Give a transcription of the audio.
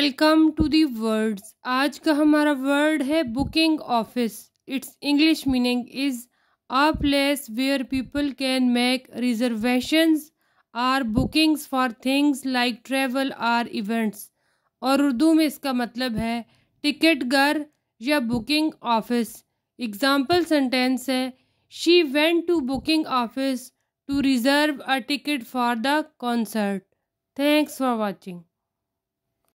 welcome to the words आज का हमारा वर्ड है booking office it's English meaning is a place where people can make reservations or bookings for things like travel or events और उर्दू में इसका मतलब है टिकट घर या बुकिंग ऑफिस एग्ज़ाम्पल सेंटेंस है she went to booking office to reserve a ticket for the concert thanks for watching